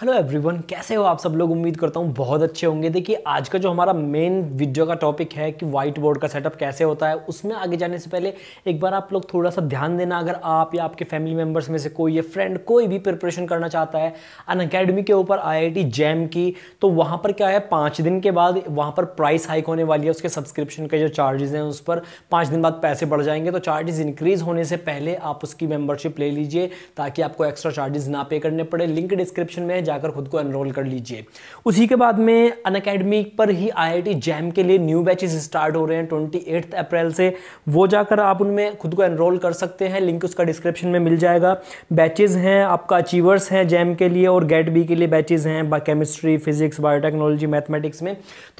hello everyone कैसे हो आप सब लोग उम्मीद करता हूँ बहुत अच्छे होंगे देखिए आज का जो हमारा मेन वीडियो का टॉपिक है कि वाइट बोर्ड का सेटअप कैसे होता है उसमें आगे जाने से पहले एक बार आप लोग थोड़ा सा ध्यान देना अगर आप या आपके फैमिली मेम्बर्स में से कोई या फ्रेंड कोई भी प्रिपरेशन करना चाहता है अन अकेडमी के ऊपर आई जैम की तो वहाँ पर क्या है पाँच दिन के बाद वहाँ पर प्राइस हाइक होने वाली है उसके सब्सक्रिप्शन के जो चार्जेज़ हैं उस पर पाँच दिन बाद पैसे बढ़ जाएंगे तो चार्जेज़ इंक्रीज़ होने से पहले आप उसकी मेम्बरशिप ले लीजिए ताकि आपको एक्स्ट्रा चार्जेज़ ना पे करने पड़े लिंक डिस्क्रिप्शन में जाकर खुद को एनरोल कर लीजिए उसी के बाद में अन अकेडमी पर ही आई जैम के लिए न्यू बैचेस स्टार्ट हो रहे हैं ट्वेंटी अप्रैल से वो जाकर आप उनमें खुद को एनरोल कर सकते हैं लिंक उसका डिस्क्रिप्शन में मिल जाएगा बैचेज़ हैं आपका अचीवर्स हैं जैम के लिए और गेट बी के लिए बैचेज़ हैं केमिस्ट्री फिजिक्स बायोटेक्नोलॉजी मैथमेटिक्स में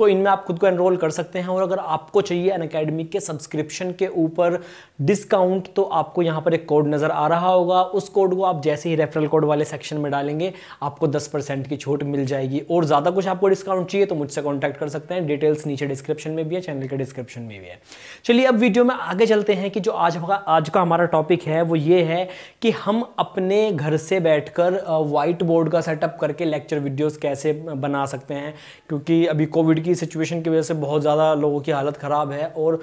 तो इनमें आप खुद को एनरोल कर सकते हैं और अगर आपको चाहिए अन अकेडमी के सब्सक्रिप्शन के ऊपर डिस्काउंट तो आपको यहाँ पर एक कोड नज़र आ रहा होगा उस कोड को आप जैसे ही रेफरल कोड वाले सेक्शन में डालेंगे आपको दस परसेंट की छूट मिल जाएगी और ज़्यादा कुछ आपको डिस्काउंट चाहिए तो मुझसे कॉन्टैक्ट कर सकते हैं डिटेल्स नीचे डिस्क्रिप्शन में भी है चैनल के डिस्क्रिप्शन में भी है चलिए अब वीडियो में आगे चलते हैं कि जो आज का आज का हमारा टॉपिक है वो ये है कि हम अपने घर से बैठ व्हाइट बोर्ड का सेटअप करके लेक्चर वीडियोज़ कैसे बना सकते हैं क्योंकि अभी कोविड की सिचुएशन की वजह से बहुत ज़्यादा लोगों की हालत ख़राब है और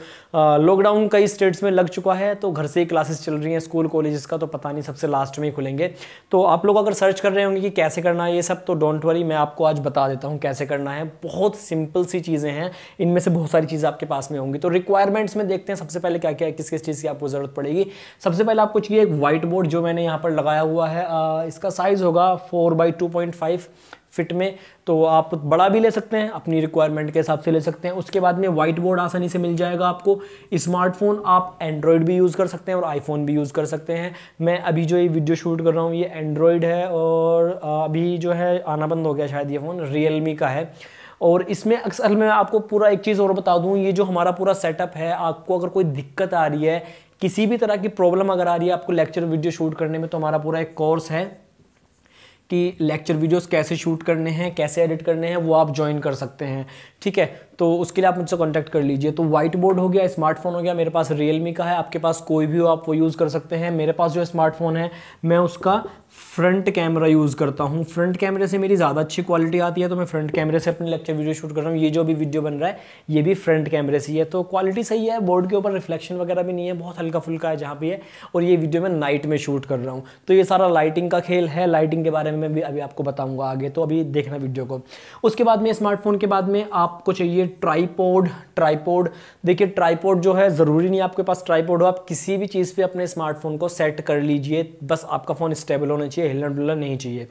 लॉकडाउन कई स्टेट्स में लग चुका है तो घर से ही क्लासेस चल रही हैं स्कूल कॉलेज का तो पता नहीं सबसे लास्ट में ही खुलेंगे तो आप लोग अगर सर्च कर रहे होंगे कि कैसे करना करना ये सब तो डोंट वरी मैं आपको आज बता देता हूँ कैसे करना है बहुत सिंपल सी चीज़ें हैं इनमें से बहुत सारी चीज़ें आपके पास में होंगी तो रिक्वायरमेंट्स में देखते हैं सबसे पहले क्या क्या किस किस चीज़ की आपको ज़रूरत पड़ेगी सबसे पहले आपको चाहिए एक वाइट बोर्ड जो मैंने यहाँ पर लगाया हुआ है इसका साइज़ होगा four by two point five feet में तो आप बड़ा भी ले सकते हैं अपनी रिक्वायरमेंट के हिसाब से ले सकते हैं उसके बाद में वाइट बोर्ड आसानी से मिल जाएगा आपको स्मार्टफोन आप एंड्रॉयड भी यूज़ कर सकते हैं और आईफोन भी यूज़ कर सकते हैं मैं अभी जो ये वीडियो शूट कर रहा हूँ ये एंड्रॉयड है और अभी जो है आना बंद हो गया शायद ये फ़ोन रियल का है और इसमें अक्सर मैं आपको पूरा एक चीज़ और बता दूँ ये जो हमारा पूरा सेटअप है आपको अगर कोई दिक्कत आ रही है किसी भी तरह की प्रॉब्लम अगर आ रही है आपको लेक्चर वीडियो शूट करने में तो हमारा पूरा एक कोर्स है कि लेक्चर वीडियोस कैसे शूट करने हैं कैसे एडिट करने हैं वो आप ज्वाइन कर सकते हैं ठीक है तो उसके लिए आप मुझसे कॉन्टैक्ट कर लीजिए तो वाइट बोर्ड हो गया स्मार्टफोन हो गया मेरे पास रियलमी का है आपके पास कोई भी हो आप वो यूज़ कर सकते हैं मेरे पास जो स्मार्टफोन है मैं उसका फ्रंट कैमरा यूज़ करता हूँ फ्रंट कैमरे से मेरी ज़्यादा अच्छी क्वालिटी आती है तो मैं फ्रंट कैमरे से अपने लेक्चर वीडियो शूट कर रहा हूँ ये जो भी वीडियो बन रहा है ये भी फ्रंट कैमरे से ही है तो क्वालिटी सही है बोर्ड के ऊपर रिफ्लेक्शन वगैरह भी नहीं है बहुत हल्का फुल्का है जहाँ भी है और ये वीडियो मैं नाइट में शूट कर रहा हूँ तो ये सारा लाइटिंग का खेल है लाइटिंग के बारे में भी अभी आपको बताऊँगा आगे तो अभी देखना वीडियो को उसके बाद में स्मार्टफोन के बाद में आपको चाहिए ट्राईपोड ट्राईपोड देखिए ट्राईपोड जो है ज़रूरी नहीं आपके पास ट्राईपोड हो आप किसी भी चीज़ पे अपने स्मार्टफोन को सेट कर लीजिए बस आपका फ़ोन स्टेबल होना चाहिए हिलना डुलना नहीं चाहिए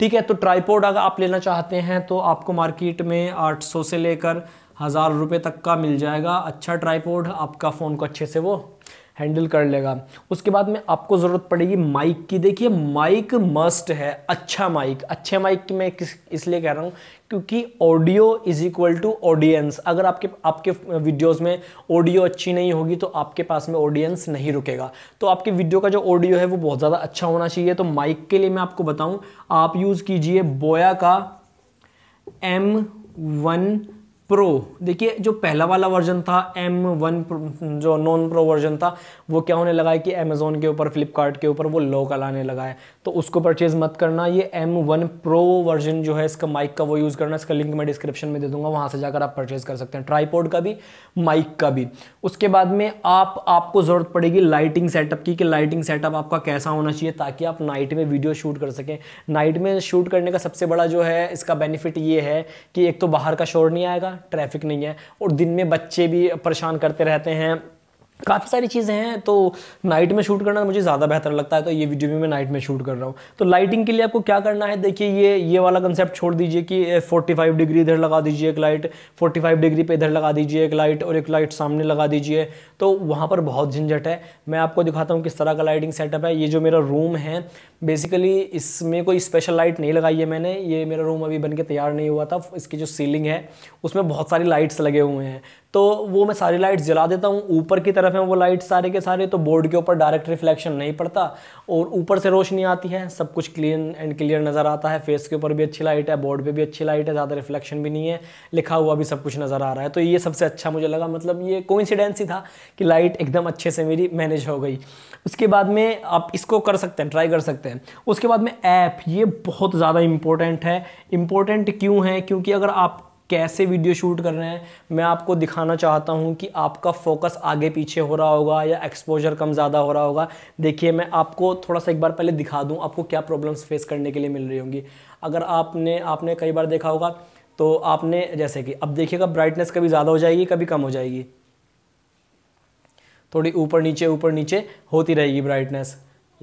ठीक है तो ट्राईपोड अगर आप लेना चाहते हैं तो आपको मार्केट में 800 से लेकर हज़ार रुपये तक का मिल जाएगा अच्छा ट्राईपोड आपका फ़ोन को अच्छे से वो हैंडल कर लेगा उसके बाद में आपको ज़रूरत पड़ेगी माइक की देखिए माइक मस्ट है अच्छा माइक अच्छे माइक की मैं किस इसलिए कह रहा हूँ क्योंकि audio is equal to audience अगर आपके आपके वीडियोस में ऑडियो अच्छी नहीं होगी तो आपके पास में ऑडियंस नहीं रुकेगा तो आपके वीडियो का जो ऑडियो है वो बहुत ज़्यादा अच्छा होना चाहिए तो माइक के लिए मैं आपको बताऊँ आप यूज़ कीजिए बोया का एम वन प्रो देखिए जो पहला वाला वर्जन था एम वन जो नॉन प्रो वर्जन था वो क्या होने लगा है कि अमेज़ोन के ऊपर फ्लिपकार्ट के ऊपर वो लोकल आने लगा है तो उसको परचेज़ मत करना ये एम वन प्रो वर्जन जो है इसका माइक का वो यूज़ करना इसका लिंक मैं डिस्क्रिप्शन में दे दूंगा वहाँ से जाकर आप परचेज़ कर सकते हैं ट्राईपोर्ड का भी माइक का भी उसके बाद में आप आपको ज़रूरत पड़ेगी लाइटिंग सेटअप की कि लाइटिंग सेटअप आपका कैसा होना चाहिए ताकि आप नाइट में वीडियो शूट कर सकें नाइट में शूट करने का सबसे बड़ा जो है इसका बेनिफिट ये है कि एक तो बाहर का शोर नहीं आएगा ट्रैफिक नहीं है और दिन में बच्चे भी परेशान करते रहते हैं काफ़ी सारी चीज़ें हैं तो नाइट में शूट करना मुझे ज़्यादा बेहतर लगता है तो ये वीडियो भी मैं नाइट में शूट कर रहा हूँ तो लाइटिंग के लिए आपको क्या करना है देखिए ये ये वाला कंसेप्ट छोड़ दीजिए कि 45 डिग्री इधर लगा दीजिए एक लाइट 45 डिग्री पे इधर लगा दीजिए एक लाइट और एक लाइट सामने लगा दीजिए तो वहाँ पर बहुत झंझट है मैं आपको दिखाता हूँ किस तरह का लाइटिंग सेटअप है ये जो मेरा रूम है बेसिकली इसमें कोई स्पेशल लाइट नहीं लगाई है मैंने ये मेरा रूम अभी बन के तैयार नहीं हुआ था इसकी जो सीलिंग है उसमें बहुत सारी लाइट्स लगे हुए हैं तो वो मैं सारी लाइट्स जला देता हूँ ऊपर की तरफ है वो लाइट्स सारे के सारे तो बोर्ड के ऊपर डायरेक्ट रिफ्लेक्शन नहीं पड़ता और ऊपर से रोशनी आती है सब कुछ क्लीन एंड क्लियर नज़र आता है फेस के ऊपर भी अच्छी लाइट है बोर्ड पर भी अच्छी लाइट है ज़्यादा रिफ्लेक्शन भी नहीं है लिखा हुआ भी सब कुछ नज़र आ रहा है तो ये सबसे अच्छा मुझे लगा मतलब ये कोइंसिडेंस ही था कि लाइट एकदम अच्छे से मेरी मैनेज हो गई उसके बाद में आप इसको कर सकते हैं ट्राई कर सकते हैं हैं उसके बाद में ऐप ये बहुत ज़्यादा इम्पोर्टेंट है इम्पोर्टेंट क्यों है क्योंकि अगर आप कैसे वीडियो शूट कर रहे हैं मैं आपको दिखाना चाहता हूं कि आपका फोकस आगे पीछे हो रहा होगा या एक्सपोजर कम ज़्यादा हो रहा होगा देखिए मैं आपको थोड़ा सा एक बार पहले दिखा दूं आपको क्या प्रॉब्लम्स फेस करने के लिए मिल रही होंगी अगर आपने आपने कई बार देखा होगा तो आपने जैसे कि अब देखिएगा ब्राइटनेस कभी ज़्यादा हो जाएगी कभी कम हो जाएगी थोड़ी ऊपर नीचे ऊपर नीचे होती रहेगी ब्राइटनेस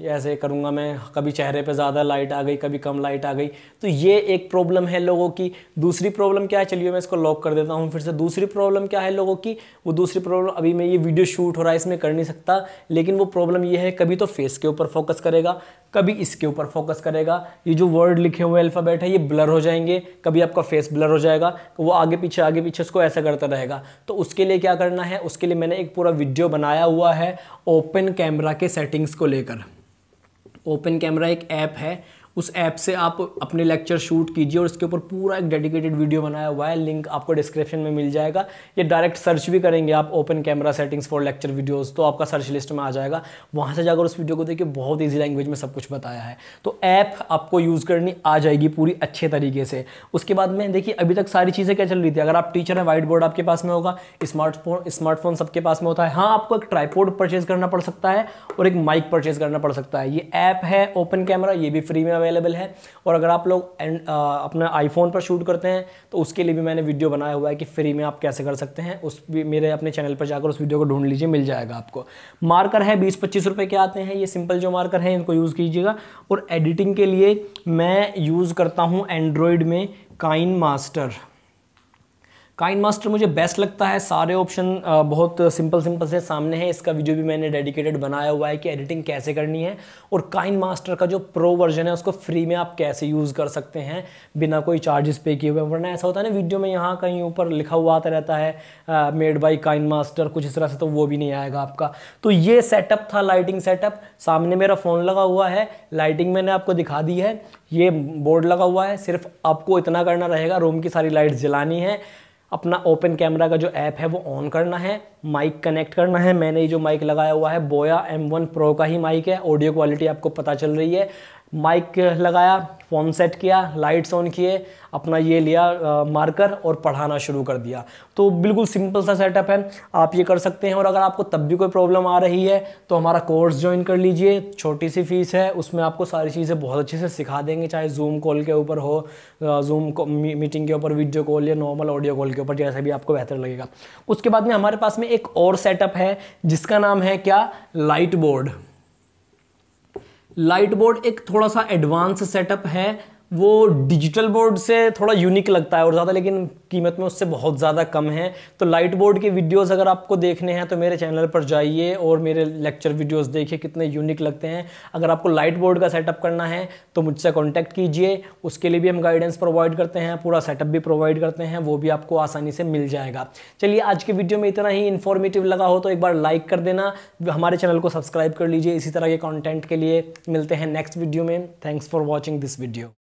ऐसे करूँगा मैं कभी चेहरे पे ज़्यादा लाइट आ गई कभी कम लाइट आ गई तो ये एक प्रॉब्लम है लोगों की दूसरी प्रॉब्लम क्या है चलिए मैं इसको लॉक कर देता हूँ फिर से दूसरी प्रॉब्लम क्या है लोगों की वो दूसरी प्रॉब्लम अभी मैं ये वीडियो शूट हो रहा है इसमें कर नहीं सकता लेकिन वो प्रॉब्लम ये है कभी तो फेस के ऊपर फोकस करेगा कभी इसके ऊपर फोकस करेगा ये जो वर्ड लिखे हुए अल्फ़ाबेट है ये ब्लर हो जाएंगे कभी आपका फेस ब्लर हो जाएगा तो वो आगे पीछे आगे पीछे उसको ऐसा करता रहेगा तो उसके लिए क्या करना है उसके लिए मैंने एक पूरा वीडियो बनाया हुआ है ओपन कैमरा के सेटिंग्स को लेकर ओपन कैमरा एक ऐप है उस ऐप से आप अपने लेक्चर शूट कीजिए और उसके ऊपर पूरा एक डेडिकेटेड वीडियो बनाया हुआ है लिंक आपको डिस्क्रिप्शन में मिल जाएगा ये डायरेक्ट सर्च भी करेंगे आप open camera settings for lecture videos तो आपका सर्च लिस्ट में आ जाएगा वहाँ से जाकर उस वीडियो को देखिए बहुत ईजी लैंग्वेज में सब कुछ बताया है तो ऐप आपको यूज़ करनी आ जाएगी पूरी अच्छे तरीके से उसके बाद में देखिए अभी तक सारी चीज़ें क्या चल रही थी अगर आप टीचर हैं वाइट बोर्ड आपके पास में होगा स्मार्टफोन स्मार्टफोन सबके पास में होता है हाँ आपको एक ट्राईपोर्ड परचेज करना पड़ सकता है और एक माइक परचेज करना पड़ सकता है ये ऐप है ओपन कैमरा ये भी फ्री में अवेलेबल है और अगर आप लोग अपना आईफोन पर शूट करते हैं तो उसके लिए भी मैंने वीडियो बनाया हुआ है कि फ्री में आप कैसे कर सकते हैं उस भी मेरे अपने चैनल पर जाकर उस वीडियो को ढूंढ लीजिए मिल जाएगा आपको मार्कर है बीस पच्चीस रुपये के आते हैं ये सिंपल जो मार्कर है इनको यूज़ कीजिएगा और एडिटिंग के लिए मैं यूज़ करता हूँ एंड्रॉयड में काइन मास्टर काइन मास्टर मुझे बेस्ट लगता है सारे ऑप्शन बहुत सिंपल सिंपल से सामने हैं इसका वीडियो भी मैंने डेडिकेटेड बनाया हुआ है कि एडिटिंग कैसे करनी है और काइन मास्टर का जो प्रो वर्जन है उसको फ्री में आप कैसे यूज़ कर सकते हैं बिना कोई चार्जेस पे किए हुए वरना ऐसा होता है ना वीडियो में यहाँ कहीं ऊपर लिखा हुआ आता रहता है मेड बाई काइन मास्टर कुछ इस तरह से तो वो भी नहीं आएगा आपका तो ये सेटअप था लाइटिंग सेटअप सामने मेरा फ़ोन लगा हुआ है लाइटिंग मैंने आपको दिखा दी है ये बोर्ड लगा हुआ है सिर्फ आपको इतना करना रहेगा रूम की सारी लाइट्स जलानी है अपना ओपन कैमरा का जो ऐप है वो ऑन करना है माइक कनेक्ट करना है मैंने जो माइक लगाया हुआ है बोया M1 Pro का ही माइक है ऑडियो क्वालिटी आपको पता चल रही है माइक लगाया फॉर्म सेट किया लाइट्स ऑन किए अपना ये लिया मार्कर और पढ़ाना शुरू कर दिया तो बिल्कुल सिंपल सा सेटअप है आप ये कर सकते हैं और अगर आपको तब भी कोई प्रॉब्लम आ रही है तो हमारा कोर्स ज्वाइन कर लीजिए छोटी सी फीस है उसमें आपको सारी चीज़ें बहुत अच्छे से सिखा देंगे चाहे जूम कॉल के ऊपर हो जूम मीटिंग के ऊपर वीडियो कॉल या नॉर्मल ऑडियो कॉल के ऊपर जैसा भी आपको बेहतर लगेगा उसके बाद में हमारे पास में एक और सेटअप है जिसका नाम है क्या लाइट बोर्ड लाइट बोर्ड एक थोड़ा सा एडवांस सेटअप है वो डिजिटल बोर्ड से थोड़ा यूनिक लगता है और ज़्यादा लेकिन कीमत में उससे बहुत ज़्यादा कम है तो लाइट बोर्ड की वीडियोस अगर आपको देखने हैं तो मेरे चैनल पर जाइए और मेरे लेक्चर वीडियोस देखिए कितने यूनिक लगते हैं अगर आपको लाइट बोर्ड का सेटअप करना है तो मुझसे कॉन्टैक्ट कीजिए उसके लिए भी हम गाइडेंस प्रोवाइड करते हैं पूरा सेटअप भी प्रोवाइड करते हैं वो भी आपको आसानी से मिल जाएगा चलिए आज की वीडियो में इतना ही इन्फॉर्मेटिव लगा हो तो एक बार लाइक कर देना हमारे चैनल को सब्सक्राइब कर लीजिए इसी तरह के कॉन्टेंट के लिए मिलते हैं नेक्स्ट वीडियो में thanks for watching this video